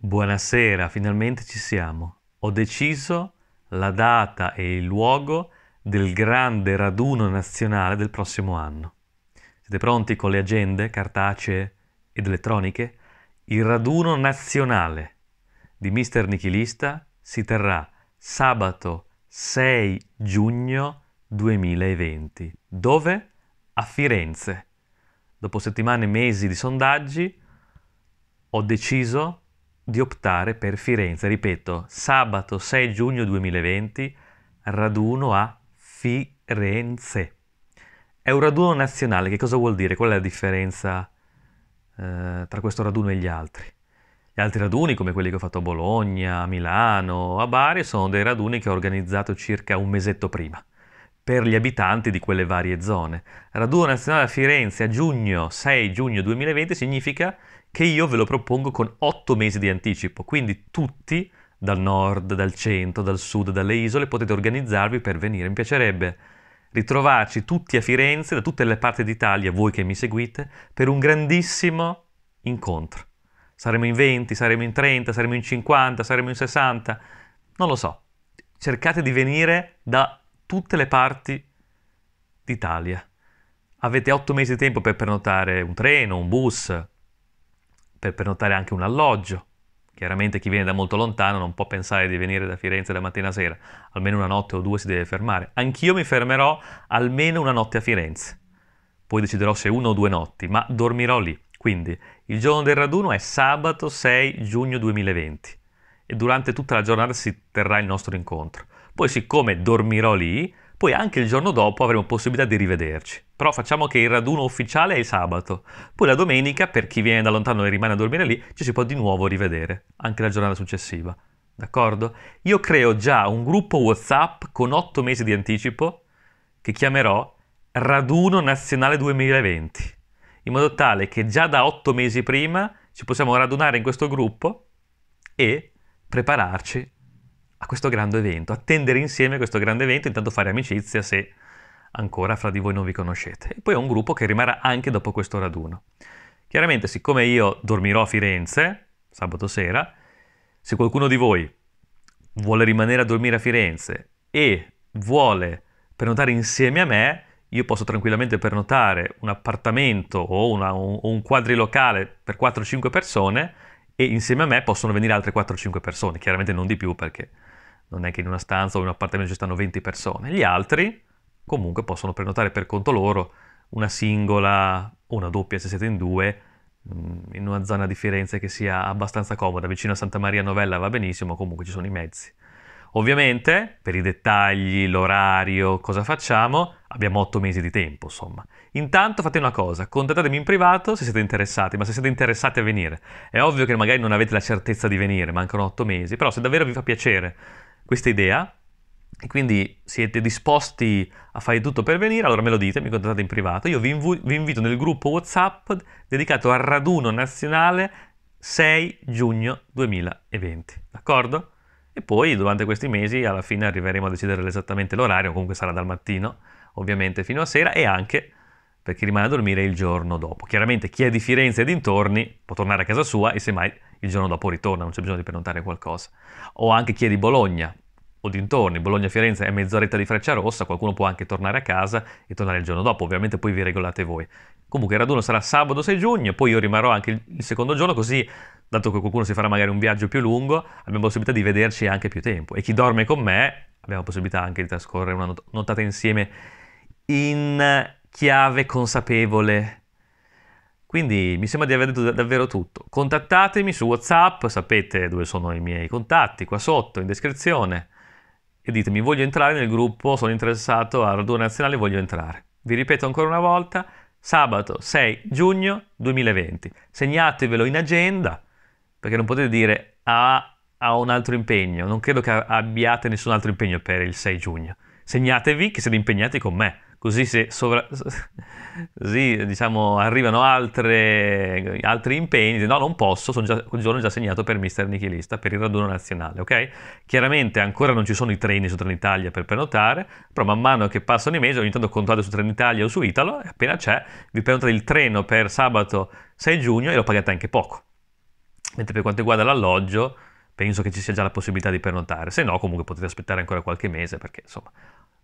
Buonasera, finalmente ci siamo. Ho deciso la data e il luogo del grande raduno nazionale del prossimo anno. Siete pronti con le agende cartacee ed elettroniche? Il raduno nazionale di Mister Nichilista si terrà sabato 6 giugno 2020. Dove? A Firenze. Dopo settimane e mesi di sondaggi ho deciso di optare per Firenze. Ripeto, sabato 6 giugno 2020, raduno a Firenze. È un raduno nazionale, che cosa vuol dire? Qual è la differenza eh, tra questo raduno e gli altri? Gli altri raduni, come quelli che ho fatto a Bologna, a Milano, a Bari, sono dei raduni che ho organizzato circa un mesetto prima per gli abitanti di quelle varie zone. Raduno nazionale a Firenze a giugno, 6 giugno 2020 significa che io ve lo propongo con 8 mesi di anticipo, quindi tutti dal nord, dal centro, dal sud, dalle isole potete organizzarvi per venire. Mi piacerebbe ritrovarci tutti a Firenze, da tutte le parti d'Italia, voi che mi seguite, per un grandissimo incontro. Saremo in 20, saremo in 30, saremo in 50, saremo in 60, non lo so. Cercate di venire da tutte le parti d'Italia. Avete otto mesi di tempo per prenotare un treno, un bus, per prenotare anche un alloggio. Chiaramente chi viene da molto lontano non può pensare di venire da Firenze da mattina a sera, almeno una notte o due si deve fermare. Anch'io mi fermerò almeno una notte a Firenze. Poi deciderò se una o due notti, ma dormirò lì. Quindi il giorno del raduno è sabato 6 giugno 2020 e durante tutta la giornata si terrà il nostro incontro. Poi siccome dormirò lì, poi anche il giorno dopo avremo possibilità di rivederci. Però facciamo che il raduno ufficiale è il sabato. Poi la domenica, per chi viene da lontano e rimane a dormire lì, ci si può di nuovo rivedere, anche la giornata successiva. D'accordo? Io creo già un gruppo WhatsApp con otto mesi di anticipo che chiamerò Raduno Nazionale 2020, in modo tale che già da otto mesi prima ci possiamo radunare in questo gruppo e prepararci a questo grande evento, attendere insieme questo grande evento, intanto fare amicizia se ancora fra di voi non vi conoscete. E poi è un gruppo che rimarrà anche dopo questo raduno. Chiaramente, siccome io dormirò a Firenze sabato sera, se qualcuno di voi vuole rimanere a dormire a Firenze e vuole prenotare insieme a me, io posso tranquillamente prenotare un appartamento o, una, un, o un quadrilocale per 4-5 persone e insieme a me possono venire altre 4-5 persone, chiaramente non di più perché non è che in una stanza o in un appartamento ci stanno 20 persone, gli altri comunque possono prenotare per conto loro una singola o una doppia se siete in due mm, in una zona di Firenze che sia abbastanza comoda, vicino a Santa Maria Novella va benissimo, comunque ci sono i mezzi. Ovviamente, per i dettagli, l'orario, cosa facciamo, abbiamo otto mesi di tempo, insomma. Intanto fate una cosa, contattatemi in privato se siete interessati, ma se siete interessati a venire. È ovvio che magari non avete la certezza di venire, mancano otto mesi, però se davvero vi fa piacere questa idea e quindi siete disposti a fare tutto per venire, allora me lo dite, mi contattate in privato. Io vi, inv- vi invito nel gruppo WhatsApp dedicato al raduno nazionale 6 giugno 2020, d'accordo? E poi durante questi mesi alla fine arriveremo a decidere esattamente l'orario, comunque sarà dal mattino ovviamente fino a sera e anche per chi rimane a dormire il giorno dopo. Chiaramente chi è di Firenze e dintorni può tornare a casa sua e semmai il giorno dopo ritorna, non c'è bisogno di prenotare qualcosa. O anche chi è di Bologna o dintorni, Bologna-Firenze è mezz'oretta di freccia rossa, qualcuno può anche tornare a casa e tornare il giorno dopo, ovviamente poi vi regolate voi. Comunque il raduno sarà sabato 6 giugno, poi io rimarrò anche il secondo giorno così dato che qualcuno si farà magari un viaggio più lungo, abbiamo possibilità di vederci anche più tempo. E chi dorme con me, abbiamo possibilità anche di trascorrere una not- nottata insieme in chiave consapevole. Quindi mi sembra di aver detto davvero tutto. Contattatemi su WhatsApp, sapete dove sono i miei contatti, qua sotto in descrizione. E ditemi, voglio entrare nel gruppo, sono interessato a Radio Nazionale, voglio entrare. Vi ripeto ancora una volta, sabato 6 giugno 2020. Segnatevelo in agenda perché non potete dire ah, ha un altro impegno, non credo che abbiate nessun altro impegno per il 6 giugno. Segnatevi che siete impegnati con me, così se sovra... così, diciamo, arrivano altre... altri impegni, no non posso, sono già, quel giorno è già segnato per Mister Nichilista, per il raduno nazionale, ok? Chiaramente ancora non ci sono i treni su Trenitalia per prenotare, però man mano che passano i mesi ogni tanto contate su Trenitalia o su Italo e appena c'è vi prenotate il treno per sabato 6 giugno e lo pagate anche poco mentre per quanto riguarda l'alloggio penso che ci sia già la possibilità di prenotare, se no comunque potete aspettare ancora qualche mese perché insomma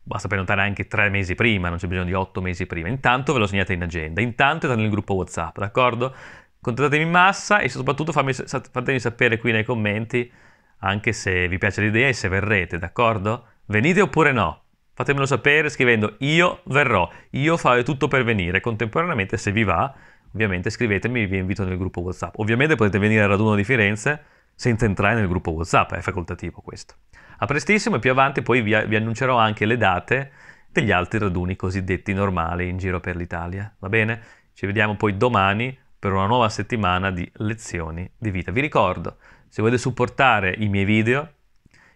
basta prenotare anche tre mesi prima, non c'è bisogno di otto mesi prima, intanto ve lo segnate in agenda, intanto entrate nel gruppo Whatsapp, d'accordo? Contattatemi in massa e soprattutto fammi, fatemi sapere qui nei commenti anche se vi piace l'idea e se verrete, d'accordo? Venite oppure no? Fatemelo sapere scrivendo io verrò, io farò tutto per venire, contemporaneamente se vi va ovviamente scrivetemi, vi invito nel gruppo WhatsApp. Ovviamente potete venire al raduno di Firenze senza entrare nel gruppo WhatsApp, è facoltativo questo. A prestissimo e più avanti poi vi, vi annuncerò anche le date degli altri raduni cosiddetti normali in giro per l'Italia, va bene? Ci vediamo poi domani per una nuova settimana di lezioni di vita. Vi ricordo, se volete supportare i miei video,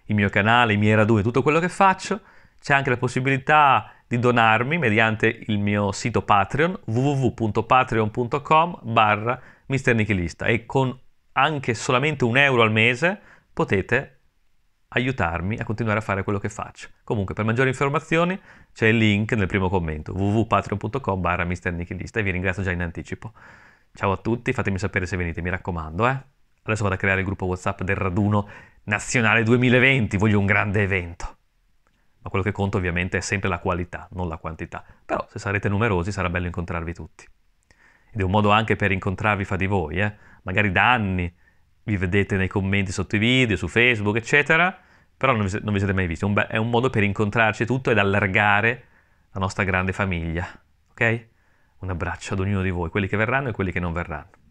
il mio canale, i miei raduni, tutto quello che faccio, c'è anche la possibilità di donarmi mediante il mio sito Patreon www.patreon.com barra misternichilista e con anche solamente un euro al mese potete aiutarmi a continuare a fare quello che faccio. Comunque per maggiori informazioni c'è il link nel primo commento www.patreon.com barra misternichilista e vi ringrazio già in anticipo. Ciao a tutti, fatemi sapere se venite, mi raccomando, eh. Adesso vado a creare il gruppo WhatsApp del raduno nazionale 2020, voglio un grande evento ma quello che conta ovviamente è sempre la qualità, non la quantità. Però se sarete numerosi sarà bello incontrarvi tutti. Ed è un modo anche per incontrarvi fra di voi, eh? magari da anni vi vedete nei commenti sotto i video, su Facebook, eccetera, però non vi, non vi siete mai visti. È un modo per incontrarci tutto ed allargare la nostra grande famiglia. Ok? Un abbraccio ad ognuno di voi, quelli che verranno e quelli che non verranno.